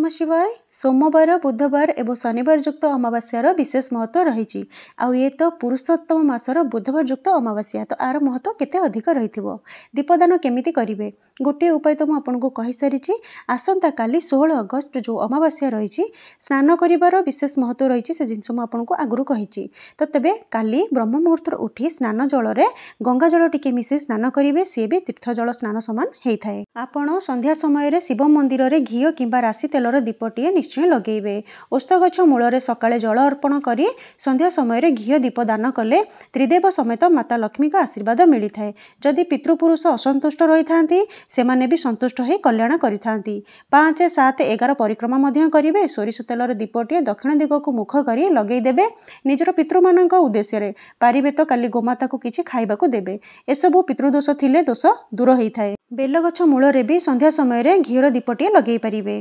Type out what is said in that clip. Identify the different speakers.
Speaker 1: নম শিবায় সোমবার বুধবার এবং শনিবার যুক্ত অমাবাস্যার বিশেষ মহত্ব রয়েছে আউ ইয়ে তো পুরুষোত্তম মাসর বুধবার যুক্ত অমাবাস্যা তো আর মহত্ব কেতে অধিক রয়েছে দীপদান কেমিতি করবে ଗୋଟିଏ ଉପାୟ ତ ମୁଁ ଆପଣଙ୍କୁ କହିସାରିଛି ଆସନ୍ତାକାଲି ଷୋହଳ ଅଗଷ୍ଟ ଯେଉଁ ଅମାବାସ୍ୟା ରହିଛି ସ୍ନାନ କରିବାର ବିଶେଷ ମହତ୍ତ୍ୱ ରହିଛି ସେ ଜିନିଷ ମୁଁ ଆପଣଙ୍କୁ ଆଗରୁ କହିଛି ତ ତେବେ କାଲି ବ୍ରହ୍ମ ମୁହୂର୍ତ୍ତରୁ ଉଠି ସ୍ନାନ ଜଳରେ ଗଙ୍ଗା ଜଳ ଟିକେ ମିଶାଇ ସ୍ନାନ କରିବେ ସିଏ ବି ତୀର୍ଥ ଜଳ ସ୍ନାନ ସମାନ ହେଇଥାଏ ଆପଣ ସନ୍ଧ୍ୟା ସମୟରେ ଶିବ ମନ୍ଦିରରେ ଘିଅ କିମ୍ବା ରାଶି ତେଲର ଦୀପଟିଏ ନିଶ୍ଚୟ ଲଗେଇବେ ଓସ୍ତ ଗଛ ମୂଳରେ ସକାଳେ ଜଳ ଅର୍ପଣ କରି ସନ୍ଧ୍ୟା ସମୟରେ ଘିଅ ଦୀପଦାନ କଲେ ତ୍ରିଦେବ ସମେତ ମାତା ଲକ୍ଷ୍ମୀଙ୍କ ଆଶୀର୍ବାଦ ମିଳିଥାଏ ଯଦି ପିତୃପୁରୁଷ ଅସନ୍ତୁଷ୍ଟ ରହିଥାନ୍ତି ସେମାନେ ବି ସନ୍ତୁଷ୍ଟ ହୋଇ କଲ୍ୟାଣ କରିଥାନ୍ତି ପାଞ୍ଚ ସାତ ଏଗାର ପରିକ୍ରମା ମଧ୍ୟ କରିବେ ସୋରିଷ ତେଲର ଦୀପଟିଏ ଦକ୍ଷିଣ ଦିଗକୁ ମୁଖ କରି ଲଗେଇଦେବେ ନିଜର ପିତୃମାନଙ୍କ ଉଦ୍ଦେଶ୍ୟରେ ପାରିବେ ତ କାଲି ଗୋମାତାକୁ କିଛି ଖାଇବାକୁ ଦେବେ ଏସବୁ ପିତୃଦୋଷ ଥିଲେ ଦୋଷ ଦୂର ହୋଇଥାଏ ବେଲଗଛ ମୂଳ ମୂଳରେ ବି ସନ୍ଧ୍ୟା ସମୟରେ ଘିଅର ଦୀପଟିଏ ଲଗାଇ ପାରିବେ